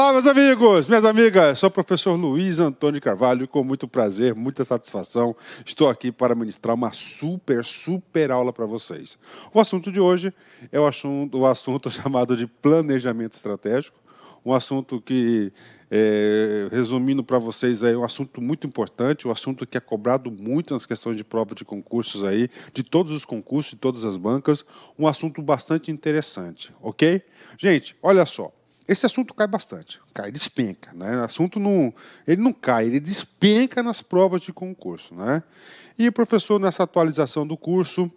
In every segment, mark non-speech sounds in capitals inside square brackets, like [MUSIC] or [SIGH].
Olá, meus amigos, minhas amigas. Sou o professor Luiz Antônio Carvalho e com muito prazer, muita satisfação, estou aqui para ministrar uma super, super aula para vocês. O assunto de hoje é o assunto, o assunto [LAUGHS] chamado de planejamento estratégico, um assunto que, é, resumindo para vocês, é um assunto muito importante, um assunto que é cobrado muito nas questões de prova de concursos aí, de todos os concursos, de todas as bancas, um assunto bastante interessante, ok? Gente, olha só. Esse assunto cai bastante, cai, despenca. Né? O assunto não, ele não cai, ele despenca nas provas de concurso. Né? E, professor, nessa atualização do curso,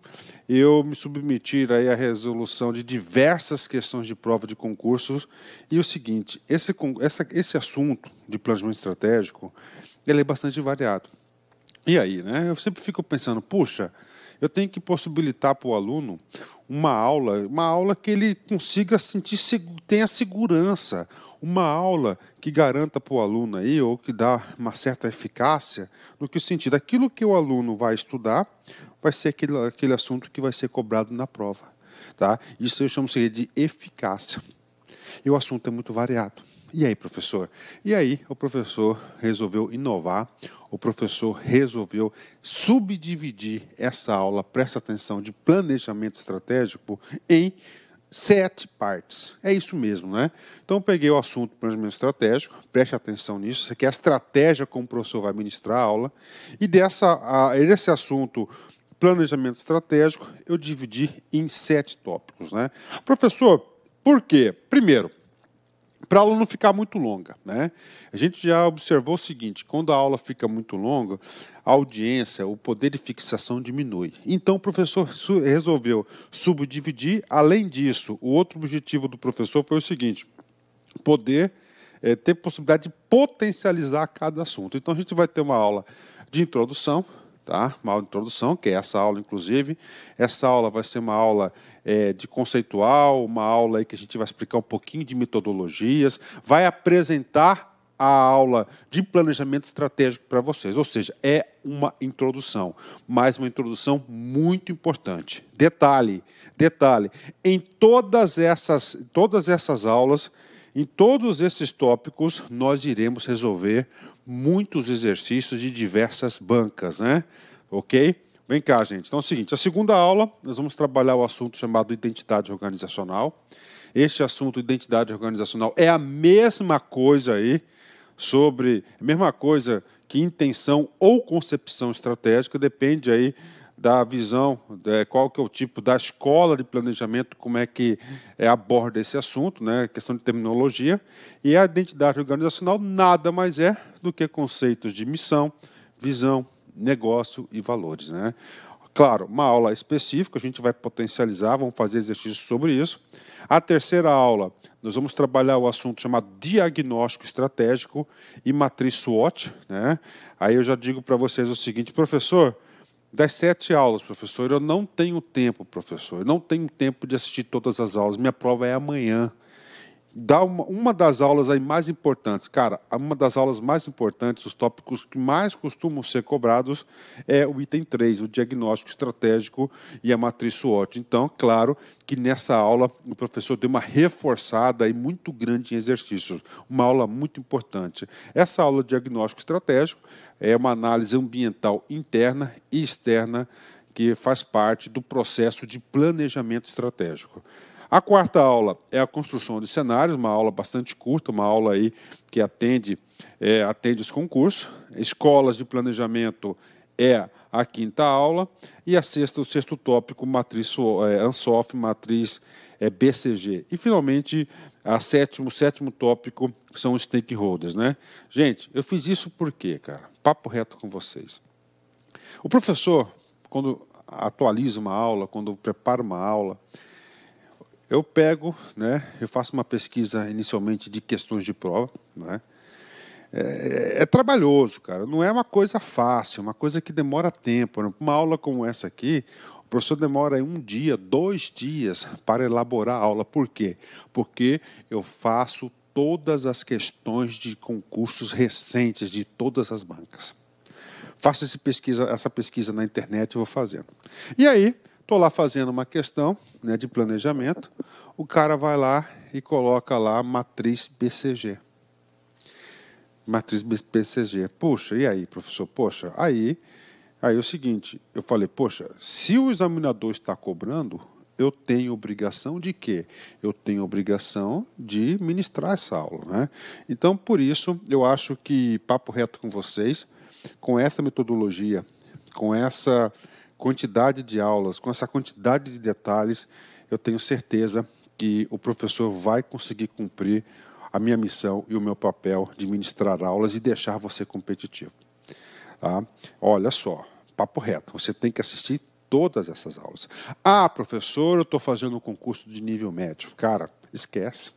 eu me submeti aí à resolução de diversas questões de prova de concursos. E o seguinte, esse, essa, esse assunto de planejamento estratégico, ele é bastante variado. E aí, né? Eu sempre fico pensando, puxa, eu tenho que possibilitar para o aluno uma aula, uma aula que ele consiga sentir, tenha segurança, uma aula que garanta para o aluno aí, ou que dá uma certa eficácia, no que sentido, aquilo que o aluno vai estudar vai ser aquele, aquele assunto que vai ser cobrado na prova. Tá? Isso eu chamo de eficácia. E o assunto é muito variado. E aí, professor? E aí, o professor resolveu inovar, o professor resolveu subdividir essa aula, presta atenção, de planejamento estratégico em sete partes. É isso mesmo, né? Então, peguei o assunto planejamento estratégico, preste atenção nisso, isso aqui é a estratégia como o professor vai ministrar a aula, e dessa, a, desse assunto planejamento estratégico, eu dividi em sete tópicos, né? Professor, por quê? Primeiro, para a aula não ficar muito longa. Né? A gente já observou o seguinte: quando a aula fica muito longa, a audiência, o poder de fixação diminui. Então o professor resolveu subdividir. Além disso, o outro objetivo do professor foi o seguinte: poder é, ter possibilidade de potencializar cada assunto. Então a gente vai ter uma aula de introdução, tá? uma aula de introdução, que é essa aula, inclusive. Essa aula vai ser uma aula é, de conceitual, uma aula aí que a gente vai explicar um pouquinho de metodologias, vai apresentar a aula de planejamento estratégico para vocês, ou seja, é uma introdução, mas uma introdução muito importante. Detalhe, detalhe, em todas essas, todas essas aulas em todos esses tópicos, nós iremos resolver muitos exercícios de diversas bancas, né? Ok? Vem cá, gente. Então é o seguinte: a segunda aula, nós vamos trabalhar o assunto chamado identidade organizacional. Este assunto, identidade organizacional, é a mesma coisa aí sobre. É a mesma coisa que intenção ou concepção estratégica, depende aí da visão, qual que é o tipo da escola de planejamento, como é que é, aborda esse assunto, né, questão de terminologia, e a identidade organizacional nada mais é do que conceitos de missão, visão, negócio e valores. Né? Claro, uma aula específica, a gente vai potencializar, vamos fazer exercícios sobre isso. A terceira aula, nós vamos trabalhar o assunto chamado diagnóstico estratégico e matriz SWOT. Né? Aí eu já digo para vocês o seguinte, professor, das sete aulas, professor, eu não tenho tempo, professor. Eu não tenho tempo de assistir todas as aulas. Minha prova é amanhã dá uma, uma, das aulas aí mais importantes. Cara, uma das aulas mais importantes, os tópicos que mais costumam ser cobrados é o item 3, o diagnóstico estratégico e a matriz SWOT. Então, claro que nessa aula o professor deu uma reforçada e muito grande em exercícios, uma aula muito importante. Essa aula de diagnóstico estratégico é uma análise ambiental interna e externa que faz parte do processo de planejamento estratégico. A quarta aula é a construção de cenários, uma aula bastante curta, uma aula aí que atende, é, atende os concursos. Escolas de planejamento é a quinta aula. E a sexta, o sexto tópico, matriz é, ANSOF, matriz é, BCG. E, finalmente, a sétimo, o sétimo tópico são os stakeholders. Né? Gente, eu fiz isso por quê, cara? Papo reto com vocês. O professor, quando atualiza uma aula, quando prepara uma aula, eu pego, né, eu faço uma pesquisa inicialmente de questões de prova, né? É, é, trabalhoso, cara. Não é uma coisa fácil, é uma coisa que demora tempo. Né. Uma aula como essa aqui, o professor demora um dia, dois dias para elaborar a aula. Por quê? Porque eu faço todas as questões de concursos recentes de todas as bancas. Faço pesquisa, essa pesquisa na internet e vou fazendo. E aí, Estou lá fazendo uma questão né, de planejamento, o cara vai lá e coloca lá matriz BCG. Matriz BCG. Puxa, e aí, professor? Poxa, aí, aí é o seguinte, eu falei, poxa, se o examinador está cobrando, eu tenho obrigação de quê? Eu tenho obrigação de ministrar essa aula. Né? Então, por isso, eu acho que papo reto com vocês, com essa metodologia, com essa quantidade de aulas, com essa quantidade de detalhes, eu tenho certeza que o professor vai conseguir cumprir a minha missão e o meu papel de ministrar aulas e deixar você competitivo. Tá? Olha só, papo reto, você tem que assistir todas essas aulas. Ah, professor, eu estou fazendo um concurso de nível médio. Cara, esquece.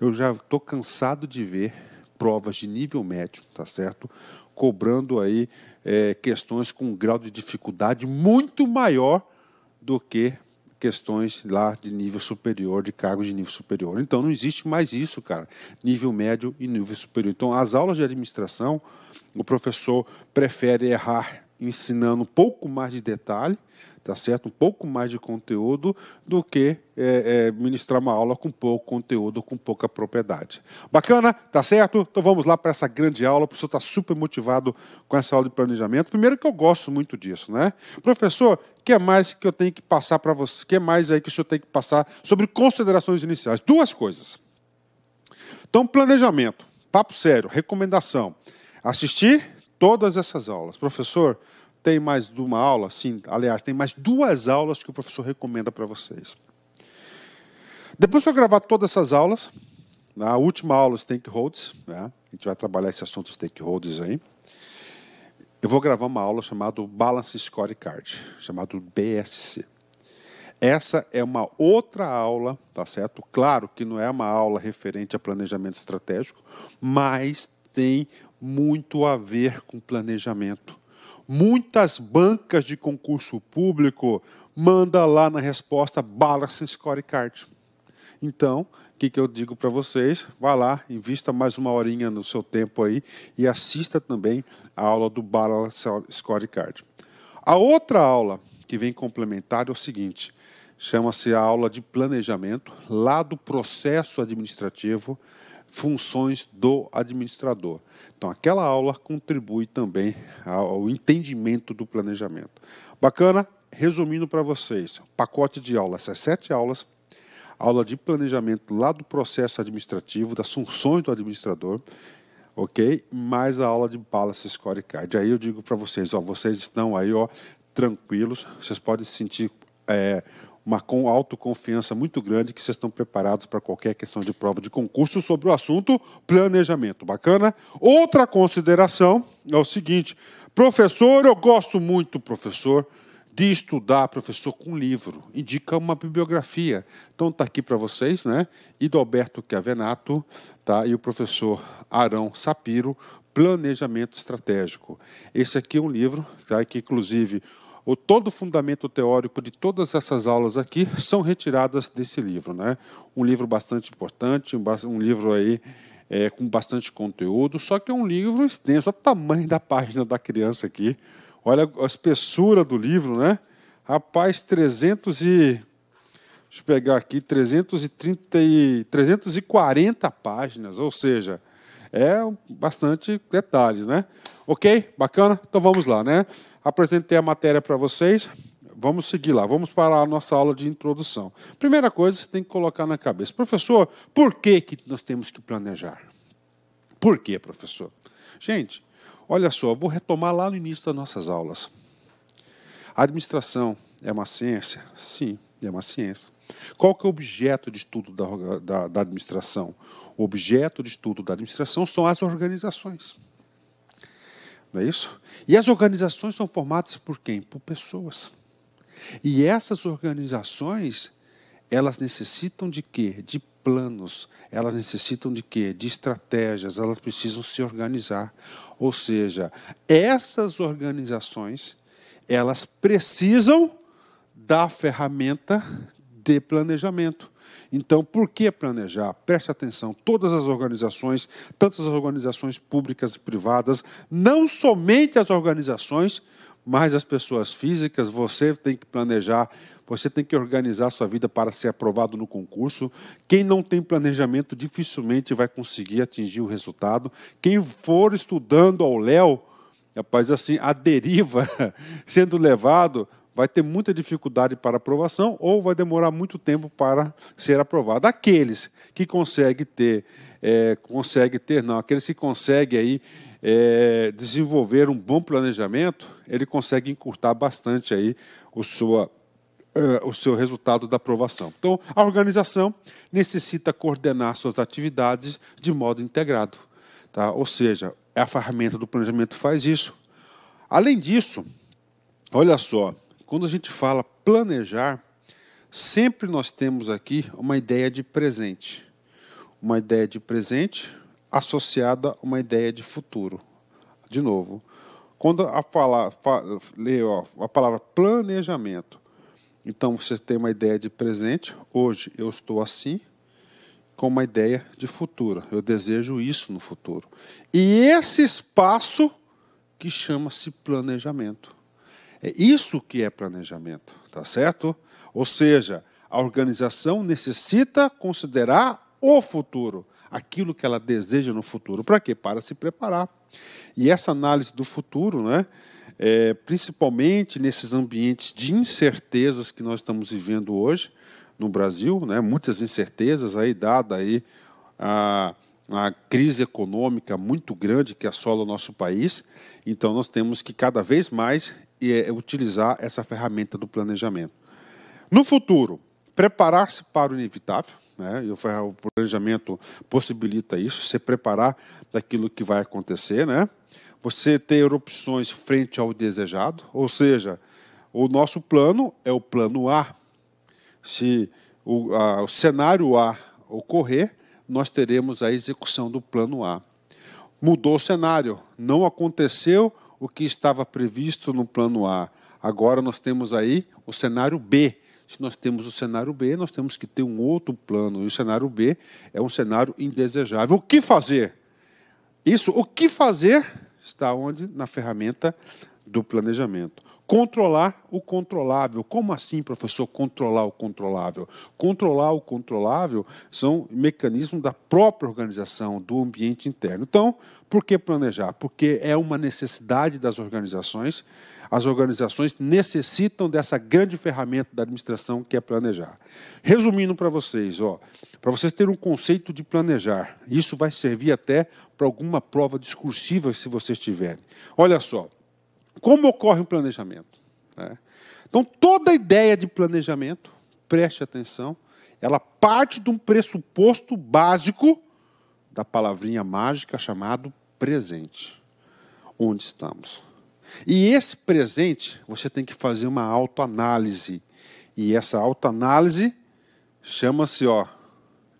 Eu já estou cansado de ver provas de nível médio, tá certo? Cobrando aí é, questões com um grau de dificuldade muito maior do que questões lá de nível superior, de cargos de nível superior. Então não existe mais isso, cara. Nível médio e nível superior. Então as aulas de administração, o professor prefere errar ensinando um pouco mais de detalhe tá certo? Um pouco mais de conteúdo do que é, é, ministrar uma aula com pouco conteúdo, com pouca propriedade. Bacana? Tá certo? Então vamos lá para essa grande aula. O professor está super motivado com essa aula de planejamento. Primeiro que eu gosto muito disso, né? Professor, o que é mais que eu tenho que passar para você? O que é mais aí que o senhor tem que passar sobre considerações iniciais? Duas coisas. Então, planejamento, papo sério, recomendação. Assistir todas essas aulas. Professor, tem mais de uma aula? Sim, aliás, tem mais duas aulas que o professor recomenda para vocês. Depois que eu gravar todas essas aulas, na última aula, stakeholders, né? a gente vai trabalhar esse assunto stakeholders aí. Eu vou gravar uma aula chamada Balance Scorecard, chamado BSC. Essa é uma outra aula, tá certo? Claro que não é uma aula referente a planejamento estratégico, mas tem muito a ver com planejamento Muitas bancas de concurso público manda lá na resposta Balance Scorecard. Então, o que, que eu digo para vocês? Vá lá, invista mais uma horinha no seu tempo aí e assista também a aula do Balance Scorecard. A outra aula que vem complementar é o seguinte: chama-se a aula de planejamento, lá do processo administrativo funções do administrador. Então, aquela aula contribui também ao entendimento do planejamento. Bacana? Resumindo para vocês, pacote de aulas, essas sete aulas, aula de planejamento lá do processo administrativo, das funções do administrador, ok? Mais a aula de Palace Scorecard. Aí eu digo para vocês, ó, vocês estão aí, ó, tranquilos, vocês podem se sentir é, uma autoconfiança muito grande que vocês estão preparados para qualquer questão de prova de concurso sobre o assunto planejamento. Bacana? Outra consideração é o seguinte: professor, eu gosto muito, professor, de estudar, professor, com livro. Indica uma bibliografia. Então está aqui para vocês, né? Alberto Chiavenato tá? e o professor Arão Sapiro, Planejamento Estratégico. Esse aqui é um livro tá? que, inclusive, o todo o fundamento teórico de todas essas aulas aqui são retiradas desse livro, né? Um livro bastante importante, um livro aí é, com bastante conteúdo, só que é um livro extenso, olha o tamanho da página da criança aqui, olha a espessura do livro, né? Rapaz, 300 e deixa eu pegar aqui 330 e 340 páginas, ou seja, é bastante detalhes, né? Ok, bacana. Então vamos lá, né? Apresentei a matéria para vocês. Vamos seguir lá, vamos para a nossa aula de introdução. Primeira coisa que você tem que colocar na cabeça, professor, por que, que nós temos que planejar? Por que, professor? Gente, olha só, vou retomar lá no início das nossas aulas. A administração é uma ciência? Sim, é uma ciência. Qual que é o objeto de estudo da, da, da administração? O objeto de estudo da administração são as organizações. Não é isso? E as organizações são formadas por quem? Por pessoas. E essas organizações, elas necessitam de quê? De planos, elas necessitam de quê? De estratégias, elas precisam se organizar. Ou seja, essas organizações, elas precisam da ferramenta de planejamento. Então, por que planejar? Preste atenção, todas as organizações, tantas as organizações públicas e privadas, não somente as organizações, mas as pessoas físicas, você tem que planejar, você tem que organizar a sua vida para ser aprovado no concurso. Quem não tem planejamento dificilmente vai conseguir atingir o resultado. Quem for estudando ao léu, rapaz, assim, a deriva, [LAUGHS] sendo levado, vai ter muita dificuldade para aprovação ou vai demorar muito tempo para ser aprovado. Aqueles que conseguem ter, é, consegue ter, não, aqueles que conseguem aí é, desenvolver um bom planejamento, ele consegue encurtar bastante aí o sua é, o seu resultado da aprovação. Então, a organização necessita coordenar suas atividades de modo integrado. Tá? Ou seja, a ferramenta do planejamento faz isso. Além disso, olha só, quando a gente fala planejar, sempre nós temos aqui uma ideia de presente. Uma ideia de presente associada a uma ideia de futuro. De novo, quando a palavra, leio a palavra planejamento, então você tem uma ideia de presente, hoje eu estou assim, com uma ideia de futuro, eu desejo isso no futuro. E esse espaço que chama-se planejamento. É isso que é planejamento, tá certo? Ou seja, a organização necessita considerar o futuro, aquilo que ela deseja no futuro. Para quê? Para se preparar. E essa análise do futuro, né, é, principalmente nesses ambientes de incertezas que nós estamos vivendo hoje no Brasil, né, muitas incertezas aí dada aí a uma crise econômica muito grande que assola o nosso país. Então, nós temos que cada vez mais eh, utilizar essa ferramenta do planejamento. No futuro, preparar-se para o inevitável. Né? E o planejamento possibilita isso, se preparar daquilo que vai acontecer. Né? Você ter opções frente ao desejado, ou seja, o nosso plano é o plano A. Se o, a, o cenário A ocorrer, nós teremos a execução do plano A. Mudou o cenário, não aconteceu o que estava previsto no plano A. Agora nós temos aí o cenário B. Se nós temos o cenário B, nós temos que ter um outro plano. E o cenário B é um cenário indesejável. O que fazer? Isso, o que fazer, está onde? Na ferramenta do planejamento. Controlar o controlável. Como assim, professor, controlar o controlável? Controlar o controlável são mecanismos da própria organização, do ambiente interno. Então, por que planejar? Porque é uma necessidade das organizações. As organizações necessitam dessa grande ferramenta da administração que é planejar. Resumindo para vocês, ó, para vocês terem um conceito de planejar, isso vai servir até para alguma prova discursiva se vocês tiverem. Olha só, como ocorre o um planejamento? Né? Então, toda ideia de planejamento, preste atenção, ela parte de um pressuposto básico da palavrinha mágica chamado presente, onde estamos. E esse presente, você tem que fazer uma autoanálise. E essa autoanálise chama-se ó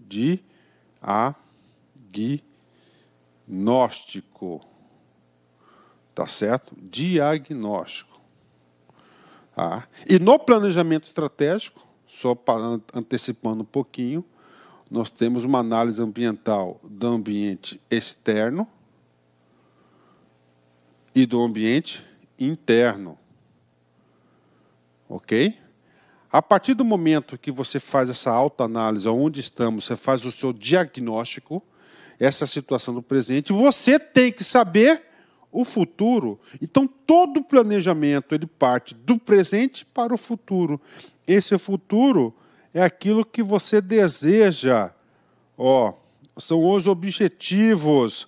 de agnóstico tá certo? Diagnóstico. Tá? e no planejamento estratégico, só antecipando um pouquinho, nós temos uma análise ambiental do ambiente externo e do ambiente interno. Ok? A partir do momento que você faz essa autoanálise, onde estamos, você faz o seu diagnóstico, essa situação do presente, você tem que saber o futuro. Então todo planejamento ele parte do presente para o futuro. Esse futuro é aquilo que você deseja. Ó, são os objetivos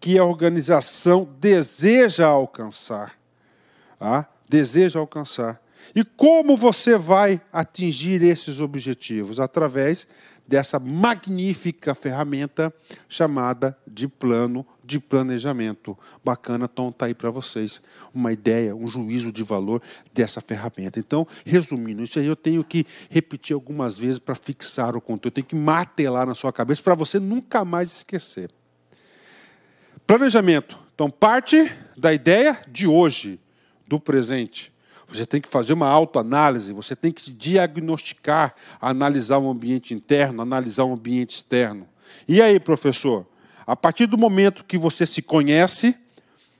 que a organização deseja alcançar. Ah, deseja alcançar. E como você vai atingir esses objetivos? Através dessa magnífica ferramenta chamada de plano de planejamento. Bacana, Tom, tá aí para vocês uma ideia, um juízo de valor dessa ferramenta. Então, resumindo, isso aí eu tenho que repetir algumas vezes para fixar o conteúdo, eu tenho que matelar na sua cabeça para você nunca mais esquecer. Planejamento. Então, parte da ideia de hoje, do presente. Você tem que fazer uma autoanálise, você tem que se diagnosticar, analisar o um ambiente interno, analisar o um ambiente externo. E aí, professor? A partir do momento que você se conhece,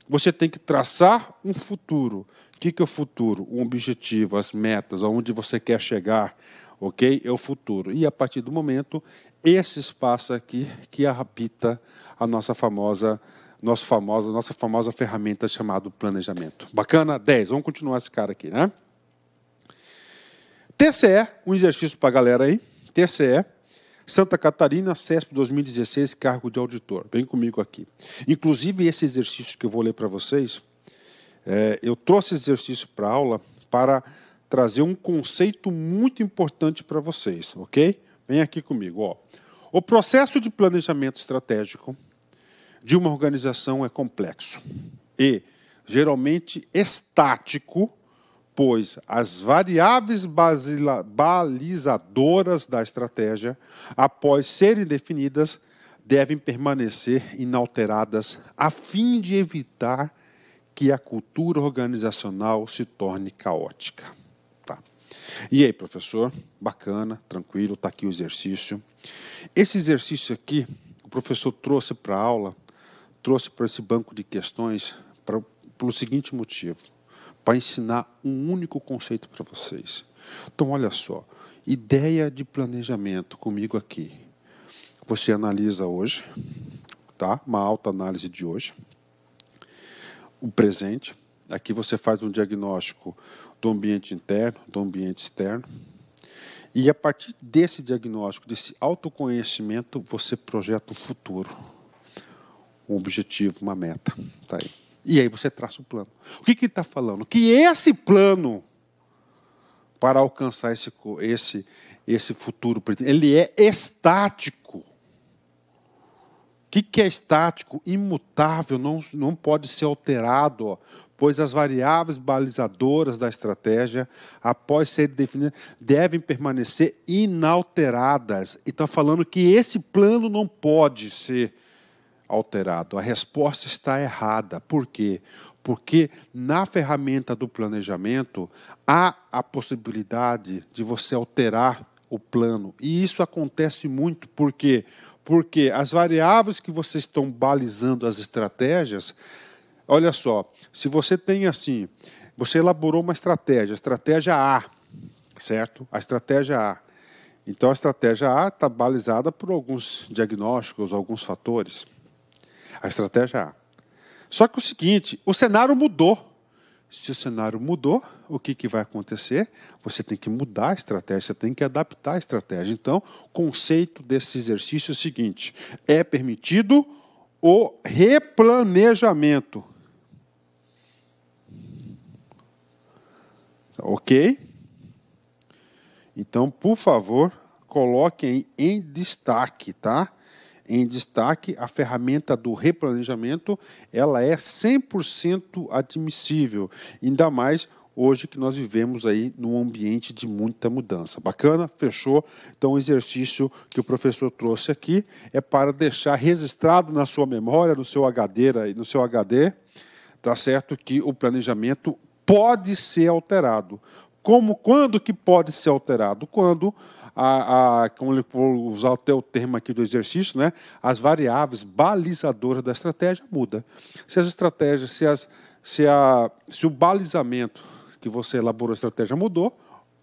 você tem que traçar um futuro. O que é o futuro? Um objetivo, as metas, aonde você quer chegar, ok? É o futuro. E a partir do momento, esse espaço aqui que habita a nossa famosa nosso famoso, nossa famosa ferramenta chamada planejamento. Bacana? 10. Vamos continuar esse cara aqui, né? TCE, um exercício para a galera aí. TCE, Santa Catarina, CESP 2016, cargo de auditor. Vem comigo aqui. Inclusive, esse exercício que eu vou ler para vocês, é, eu trouxe esse exercício para aula para trazer um conceito muito importante para vocês, ok? Vem aqui comigo. Ó. O processo de planejamento estratégico de uma organização é complexo e geralmente estático, pois as variáveis balizadoras da estratégia, após serem definidas, devem permanecer inalteradas a fim de evitar que a cultura organizacional se torne caótica. Tá. E aí, professor? Bacana, tranquilo, está aqui o exercício. Esse exercício aqui, o professor trouxe para a aula trouxe para esse banco de questões para, pelo seguinte motivo: para ensinar um único conceito para vocês. Então, olha só, ideia de planejamento comigo aqui. Você analisa hoje, tá? Uma alta análise de hoje, o presente. Aqui você faz um diagnóstico do ambiente interno, do ambiente externo. E a partir desse diagnóstico, desse autoconhecimento, você projeta o futuro um objetivo, uma meta. Tá aí. E aí você traça o plano. O que, que ele está falando? Que esse plano, para alcançar esse, esse, esse futuro, ele é estático. O que, que é estático? Imutável, não, não pode ser alterado, ó, pois as variáveis balizadoras da estratégia, após ser definidas, devem permanecer inalteradas. E está falando que esse plano não pode ser alterado. A resposta está errada. Por quê? Porque na ferramenta do planejamento há a possibilidade de você alterar o plano. E isso acontece muito, por quê? Porque as variáveis que vocês estão balizando as estratégias, olha só, se você tem assim, você elaborou uma estratégia, estratégia A, certo? A estratégia A. Então, a estratégia A está balizada por alguns diagnósticos, alguns fatores. A estratégia é A. Só que o seguinte, o cenário mudou. Se o cenário mudou, o que, que vai acontecer? Você tem que mudar a estratégia, você tem que adaptar a estratégia. Então, o conceito desse exercício é o seguinte: é permitido o replanejamento. Ok? Então, por favor, coloquem em destaque, tá? em destaque, a ferramenta do replanejamento, ela é 100% admissível, ainda mais hoje que nós vivemos aí num ambiente de muita mudança. Bacana? Fechou? Então, o exercício que o professor trouxe aqui é para deixar registrado na sua memória, no seu HD, no seu HD, tá certo que o planejamento pode ser alterado. Como, quando que pode ser alterado? Quando a, a, como vou usar até o termo aqui do exercício, né? as variáveis balizadoras da estratégia muda. Se as estratégias, se, as, se, a, se o balizamento que você elaborou a estratégia mudou,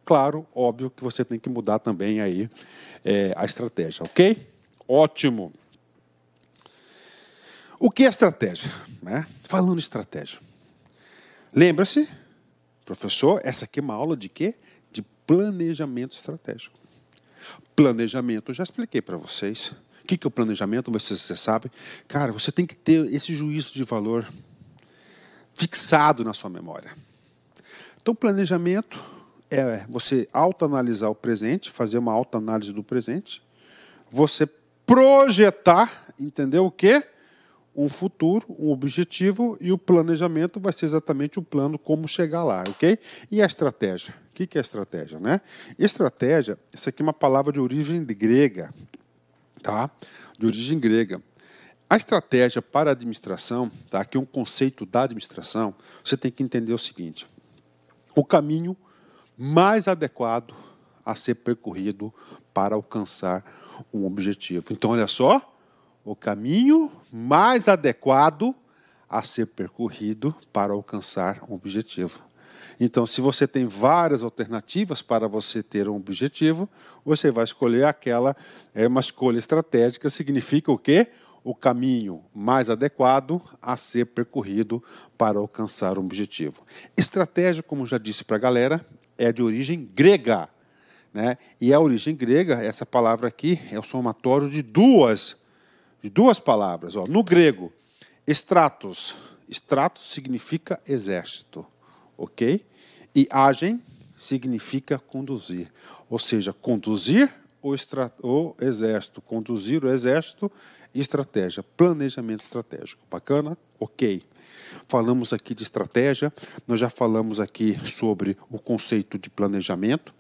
claro, óbvio que você tem que mudar também aí é, a estratégia, ok? Ótimo. O que é estratégia? Né? Falando estratégia. Lembra-se, professor, essa aqui é uma aula de quê? De planejamento estratégico. Planejamento, eu já expliquei para vocês. O que, que é o planejamento? Vocês, vocês sabem. Cara, você tem que ter esse juízo de valor fixado na sua memória. Então, planejamento é você autoanalisar o presente, fazer uma autoanálise do presente, você projetar, entendeu o quê? Um futuro, um objetivo e o planejamento vai ser exatamente o plano como chegar lá, ok? E a estratégia? que, que é estratégia? Né? Estratégia, isso aqui é uma palavra de origem grega, tá? de origem grega. A estratégia para a administração, tá? que é um conceito da administração, você tem que entender o seguinte: o caminho mais adequado a ser percorrido para alcançar um objetivo. Então, olha só, o caminho mais adequado a ser percorrido para alcançar um objetivo. Então, se você tem várias alternativas para você ter um objetivo, você vai escolher aquela. É uma escolha estratégica, significa o quê? O caminho mais adequado a ser percorrido para alcançar um objetivo. Estratégia, como já disse para a galera, é de origem grega. Né? E a origem grega, essa palavra aqui, é o somatório de duas, de duas palavras. Ó. No grego, estratos. Estratos significa exército ok? E agem significa conduzir, ou seja, conduzir o, o exército, conduzir o exército, estratégia, planejamento estratégico. Bacana? Ok. Falamos aqui de estratégia, nós já falamos aqui sobre o conceito de planejamento,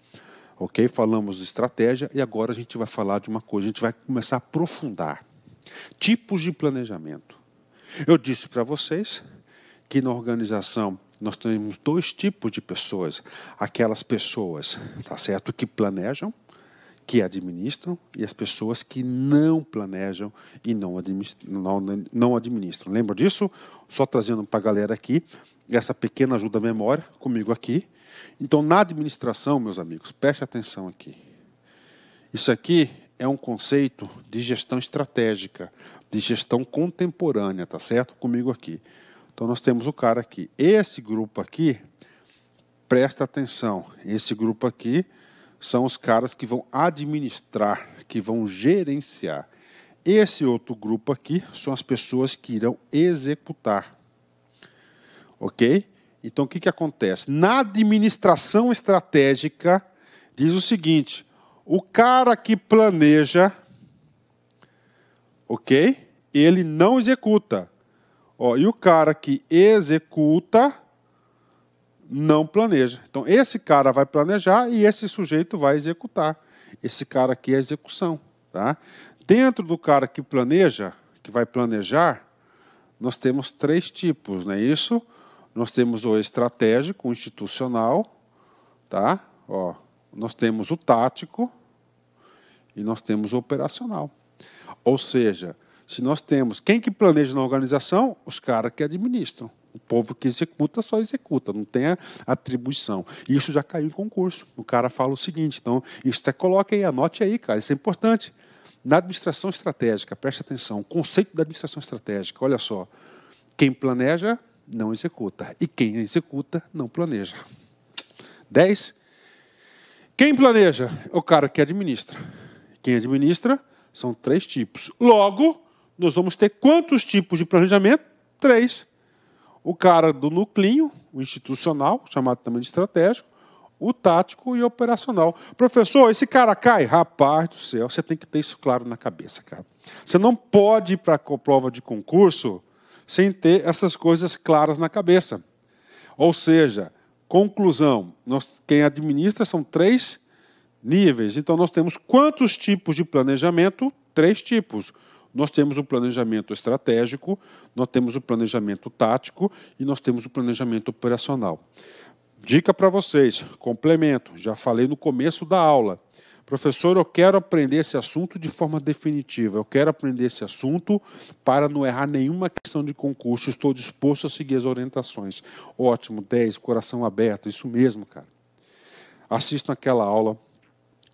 ok? Falamos de estratégia e agora a gente vai falar de uma coisa, a gente vai começar a aprofundar. Tipos de planejamento. Eu disse para vocês que na organização nós temos dois tipos de pessoas. Aquelas pessoas, tá certo, que planejam, que administram, e as pessoas que não planejam e não, administram, não, não administram. Lembra disso? Só trazendo para a galera aqui essa pequena ajuda à memória comigo aqui. Então, na administração, meus amigos, preste atenção aqui. Isso aqui é um conceito de gestão estratégica, de gestão contemporânea, tá certo? Comigo aqui. Então nós temos o cara aqui. Esse grupo aqui, presta atenção, esse grupo aqui são os caras que vão administrar, que vão gerenciar. Esse outro grupo aqui são as pessoas que irão executar. Ok? Então o que, que acontece? Na administração estratégica, diz o seguinte: o cara que planeja, ok? Ele não executa. Ó, e o cara que executa não planeja. Então, esse cara vai planejar e esse sujeito vai executar. Esse cara aqui é a execução. Tá? Dentro do cara que planeja, que vai planejar, nós temos três tipos, não é isso? Nós temos o estratégico, o institucional, tá? Ó, nós temos o tático e nós temos o operacional. Ou seja, se nós temos. Quem que planeja na organização? Os caras que administram. O povo que executa só executa, não tem atribuição. Isso já caiu em concurso. O cara fala o seguinte: então, isso até coloca aí, anote aí, cara, isso é importante. Na administração estratégica, preste atenção, o conceito da administração estratégica, olha só. Quem planeja, não executa. E quem executa, não planeja. 10. Quem planeja? É o cara que administra. Quem administra são três tipos. Logo, nós vamos ter quantos tipos de planejamento? Três. O cara do núcleo, o institucional, chamado também de estratégico, o tático e o operacional. Professor, esse cara cai? Rapaz do céu, você tem que ter isso claro na cabeça, cara. Você não pode ir para a prova de concurso sem ter essas coisas claras na cabeça. Ou seja, conclusão, nós, quem administra são três níveis. Então, nós temos quantos tipos de planejamento? Três tipos nós temos o planejamento estratégico, nós temos o planejamento tático e nós temos o planejamento operacional. Dica para vocês, complemento, já falei no começo da aula. Professor, eu quero aprender esse assunto de forma definitiva. Eu quero aprender esse assunto para não errar nenhuma questão de concurso. Estou disposto a seguir as orientações. Ótimo, 10, coração aberto, isso mesmo, cara. Assistam aquela aula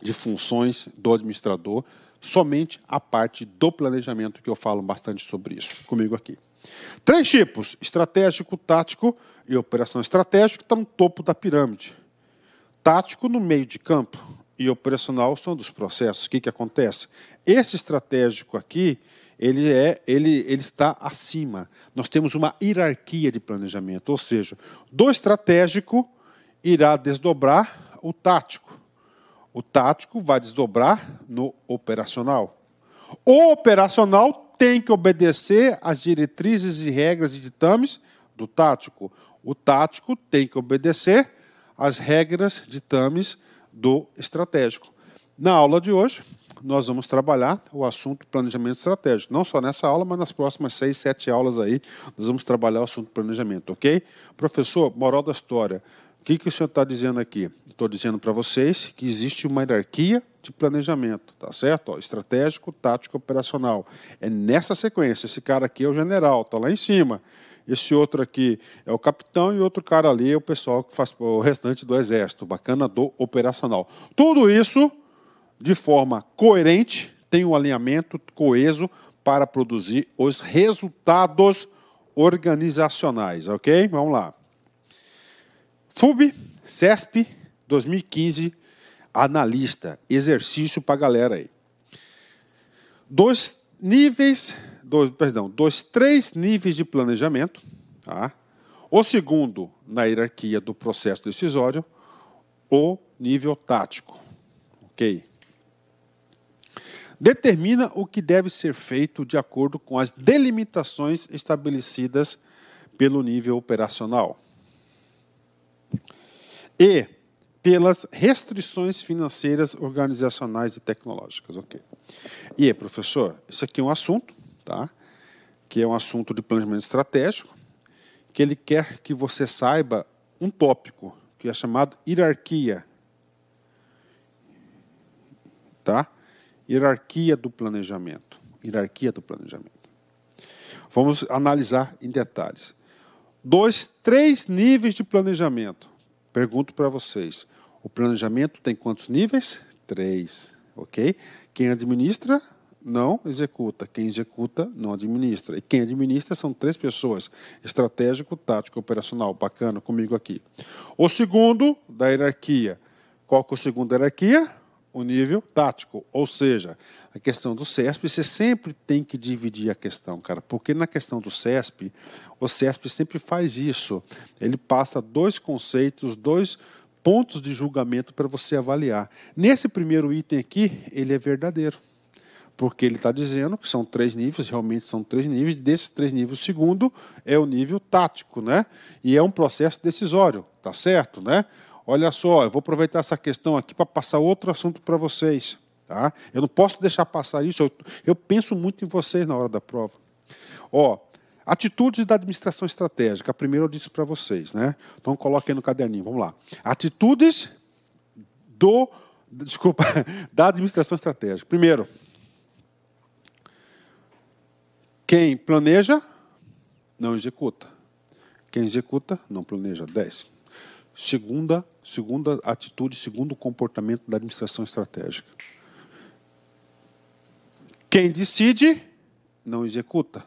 de funções do administrador somente a parte do planejamento, que eu falo bastante sobre isso comigo aqui. Três tipos: estratégico, tático e operação estratégica, que está no topo da pirâmide. Tático no meio de campo e operacional são dos processos. O que, que acontece? Esse estratégico aqui, ele é, ele, ele está acima. Nós temos uma hierarquia de planejamento, ou seja, do estratégico irá desdobrar o tático o tático vai desdobrar no operacional. O operacional tem que obedecer às diretrizes e regras e ditames do tático. O tático tem que obedecer às regras, e ditames do estratégico. Na aula de hoje, nós vamos trabalhar o assunto planejamento estratégico. Não só nessa aula, mas nas próximas seis, sete aulas aí, nós vamos trabalhar o assunto planejamento, ok? Professor, moral da história, que, que o senhor está dizendo aqui? Estou dizendo para vocês que existe uma hierarquia de planejamento, tá certo? Ó, estratégico, tático, operacional. É nessa sequência. Esse cara aqui é o general, está lá em cima. Esse outro aqui é o capitão e outro cara ali é o pessoal que faz o restante do exército. Bacana do operacional. Tudo isso de forma coerente, tem um alinhamento coeso para produzir os resultados organizacionais, ok? Vamos lá. FUB, CESP 2015, analista, exercício para galera aí. Dois níveis, dois, perdão, dois, três níveis de planejamento, tá? O segundo na hierarquia do processo decisório, o nível tático, ok? Determina o que deve ser feito de acordo com as delimitações estabelecidas pelo nível operacional. E pelas restrições financeiras, organizacionais e tecnológicas. ok? E, professor, isso aqui é um assunto, tá? que é um assunto de planejamento estratégico, que ele quer que você saiba um tópico, que é chamado hierarquia. Tá? Hierarquia do planejamento. Hierarquia do planejamento. Vamos analisar em detalhes dois, três níveis de planejamento. Pergunto para vocês: o planejamento tem quantos níveis? Três, ok? Quem administra não executa, quem executa não administra. E quem administra são três pessoas: estratégico, tático, operacional. Bacana, comigo aqui. O segundo da hierarquia. Qual que é o segundo da hierarquia? o nível tático. Ou seja, a questão do CESP, você sempre tem que dividir a questão, cara, porque na questão do CESP, o CESP sempre faz isso. Ele passa dois conceitos, dois pontos de julgamento para você avaliar. Nesse primeiro item aqui, ele é verdadeiro. Porque ele está dizendo que são três níveis, realmente são três níveis. Desses três níveis, o segundo é o nível tático, né? E é um processo decisório, tá certo, né? Olha só, eu vou aproveitar essa questão aqui para passar outro assunto para vocês. Tá? Eu não posso deixar passar isso. Eu, eu penso muito em vocês na hora da prova. Ó, atitudes da administração estratégica. Primeiro eu disse para vocês, né? Então coloque aí no caderninho. Vamos lá. Atitudes do desculpa [LAUGHS] da administração estratégica. Primeiro, quem planeja não executa. Quem executa não planeja. 10. Segunda, segunda atitude, segundo comportamento da administração estratégica. Quem decide, não executa.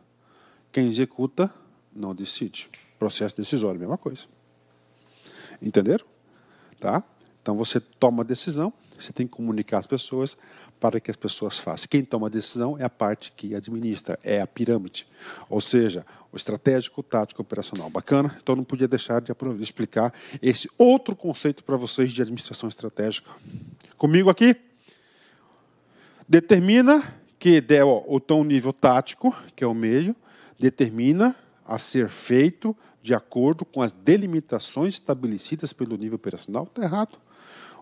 Quem executa, não decide. Processo decisório, mesma coisa. Entenderam? Tá? Então você toma a decisão, você tem que comunicar às pessoas para que as pessoas façam. Quem toma a decisão é a parte que administra, é a pirâmide. Ou seja, o estratégico, o tático, o operacional. Bacana? Então não podia deixar de explicar esse outro conceito para vocês de administração estratégica. Comigo aqui? Determina que deu o tom nível tático, que é o meio, determina a ser feito de acordo com as delimitações estabelecidas pelo nível operacional. Está errado.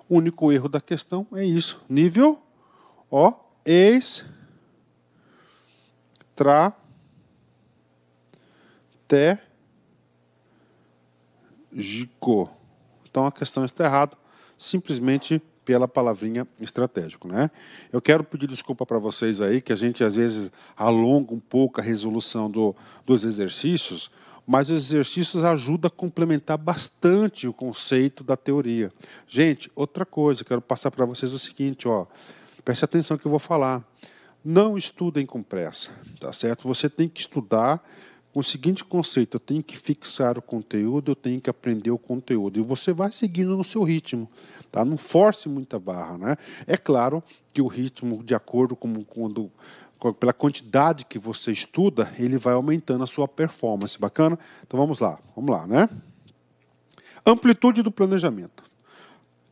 O único erro da questão é isso. Nível ó, ex tra te gico. Então a questão está errada simplesmente pela palavrinha estratégico, né? Eu quero pedir desculpa para vocês aí que a gente às vezes alonga um pouco a resolução do, dos exercícios, mas os exercícios ajudam a complementar bastante o conceito da teoria. Gente, outra coisa, quero passar para vocês o seguinte, ó. Preste atenção que eu vou falar. Não estudem com pressa, tá certo? Você tem que estudar com o seguinte conceito: eu tenho que fixar o conteúdo, eu tenho que aprender o conteúdo. E você vai seguindo no seu ritmo, tá? Não force muita barra, né? É claro que o ritmo, de acordo com quando pela quantidade que você estuda, ele vai aumentando a sua performance. Bacana? Então vamos lá, vamos lá, né? Amplitude do planejamento.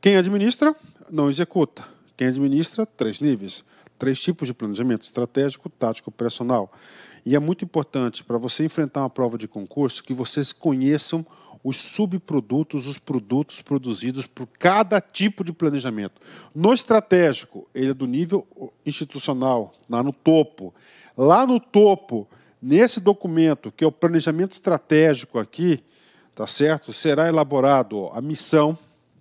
Quem administra, não executa. Quem administra, três níveis. Três tipos de planejamento: estratégico, tático, operacional. E é muito importante para você enfrentar uma prova de concurso que vocês conheçam os subprodutos, os produtos produzidos por cada tipo de planejamento. No estratégico, ele é do nível institucional, lá no topo. Lá no topo, nesse documento, que é o planejamento estratégico aqui, tá certo? Será elaborado a missão,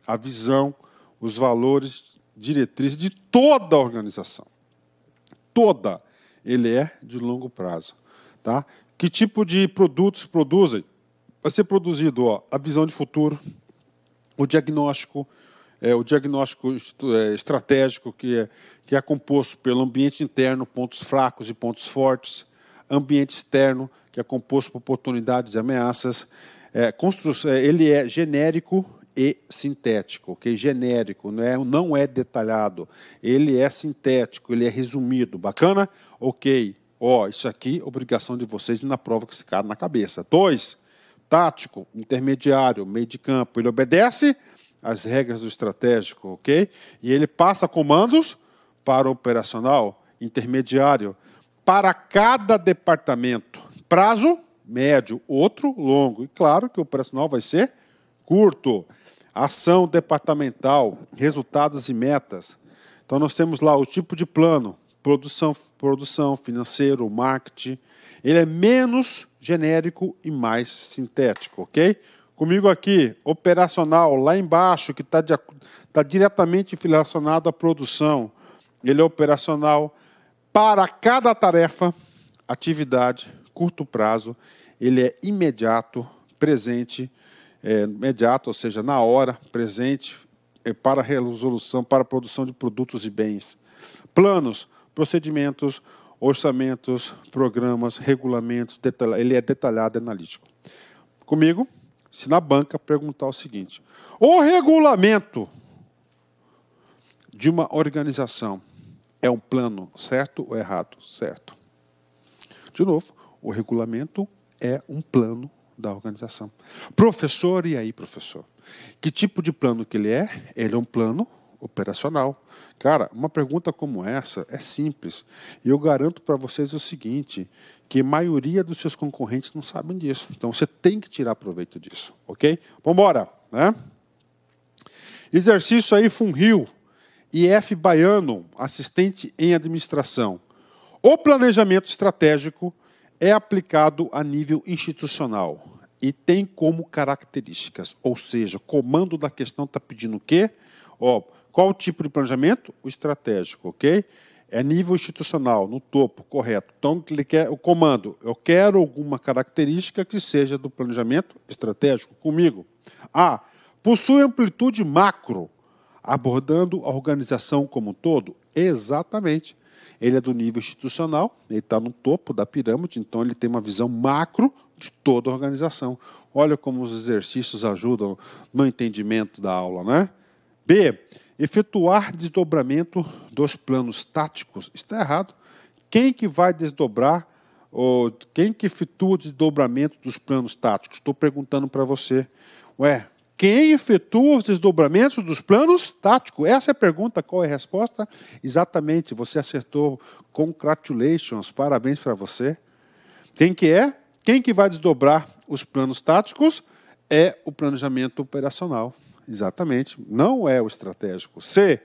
a visão, os valores, diretrizes de toda a organização. Toda. Ele é de longo prazo, tá? Que tipo de produtos produzem? vai ser produzido ó, a visão de futuro, o diagnóstico, é, o diagnóstico é, estratégico que é, que é composto pelo ambiente interno, pontos fracos e pontos fortes, ambiente externo, que é composto por oportunidades e ameaças. É, construção, é, ele é genérico e sintético, ok? Genérico, não é, não é detalhado. Ele é sintético, ele é resumido. Bacana? Ok. Ó, isso aqui, obrigação de vocês e na prova que se cara na cabeça. Dois, tático, intermediário, meio de campo. Ele obedece às regras do estratégico, ok? E ele passa comandos para o operacional, intermediário, para cada departamento. Prazo médio, outro longo. E claro que o operacional vai ser curto. Ação departamental, resultados e metas. Então nós temos lá o tipo de plano, produção, produção financeiro, marketing, ele é menos genérico e mais sintético, ok? Comigo aqui, operacional, lá embaixo, que está tá diretamente relacionado à produção. Ele é operacional para cada tarefa, atividade, curto prazo. Ele é imediato, presente, é, imediato, ou seja, na hora, presente, é, para resolução, para produção de produtos e bens. Planos, procedimentos, orçamentos, programas, regulamentos, ele é detalhado e analítico. Comigo, se na banca perguntar o seguinte: o regulamento de uma organização é um plano certo ou errado? Certo. De novo, o regulamento é um plano da organização. Professor, e aí, professor? Que tipo de plano que ele é? Ele é um plano operacional. Cara, uma pergunta como essa é simples. E eu garanto para vocês o seguinte, que a maioria dos seus concorrentes não sabem disso. Então você tem que tirar proveito disso, ok? Vamos embora, né? Exercício aí Funrio, IF Baiano, assistente em administração. O planejamento estratégico é aplicado a nível institucional e tem como características, ou seja, comando da questão está pedindo o quê? Ó, qual o tipo de planejamento? O estratégico, ok? É nível institucional, no topo, correto. Então, ele quer o comando. Eu quero alguma característica que seja do planejamento estratégico comigo. A. Possui amplitude macro, abordando a organização como um todo? Exatamente. Ele é do nível institucional, ele está no topo da pirâmide, então ele tem uma visão macro de toda a organização. Olha como os exercícios ajudam no entendimento da aula, né? B. Efetuar desdobramento dos planos táticos está errado. Quem que vai desdobrar ou quem que efetua o desdobramento dos planos táticos? Estou perguntando para você. Ué, quem efetua os desdobramentos dos planos táticos? Essa é a pergunta, qual é a resposta? Exatamente, você acertou. Congratulations, parabéns para você. Quem que é? Quem que vai desdobrar os planos táticos? É o planejamento operacional. Exatamente. Não é o estratégico. C.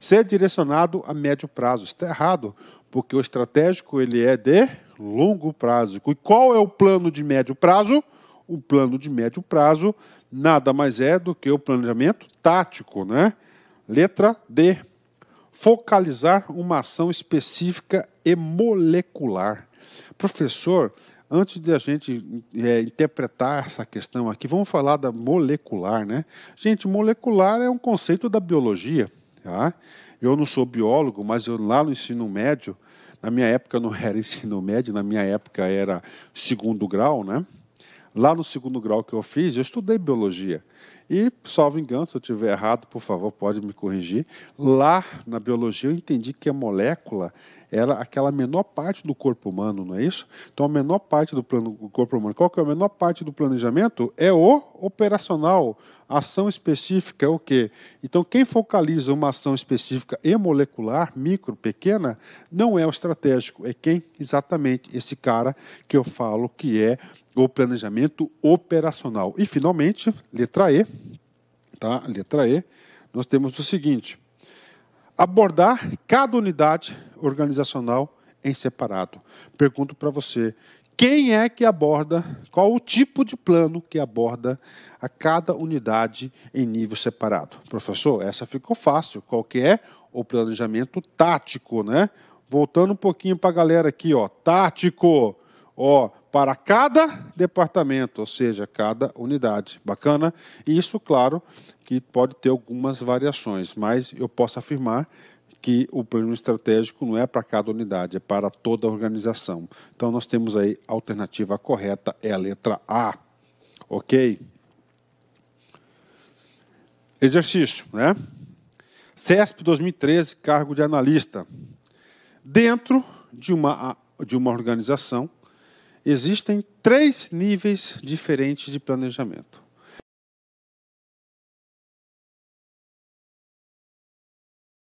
Ser é direcionado a médio prazo. Está errado, porque o estratégico ele é de longo prazo. E qual é o plano de médio prazo? O plano de médio prazo nada mais é do que o planejamento tático, né? Letra D. Focalizar uma ação específica e molecular. Professor, antes de a gente é, interpretar essa questão aqui, vamos falar da molecular, né? Gente, molecular é um conceito da biologia. Tá? Eu não sou biólogo, mas eu, lá no ensino médio, na minha época não era [LAUGHS] ensino médio, na minha época era segundo grau, né? Lá no segundo grau que eu fiz, eu estudei biologia. E, salvo engano, se eu estiver errado, por favor, pode me corrigir. Lá na biologia eu entendi que a molécula era aquela menor parte do corpo humano, não é isso? Então a menor parte do plano do corpo humano, qual que é a menor parte do planejamento? É o operacional, a ação específica é o quê? Então quem focaliza uma ação específica e molecular, micro, pequena, não é o estratégico, é quem exatamente esse cara que eu falo que é o planejamento operacional. E finalmente, letra E, tá? Letra E, nós temos o seguinte, abordar cada unidade organizacional em separado. Pergunto para você, quem é que aborda, qual o tipo de plano que aborda a cada unidade em nível separado? Professor, essa ficou fácil. Qual que é o planejamento tático, né? Voltando um pouquinho para a galera aqui, ó, tático. Ó, para cada departamento, ou seja, cada unidade. Bacana? E isso, claro, que pode ter algumas variações, mas eu posso afirmar que o plano estratégico não é para cada unidade, é para toda a organização. Então nós temos aí a alternativa correta é a letra A. OK? Exercício, né? CESP 2013, cargo de analista. Dentro de uma de uma organização existem três níveis diferentes de planejamento.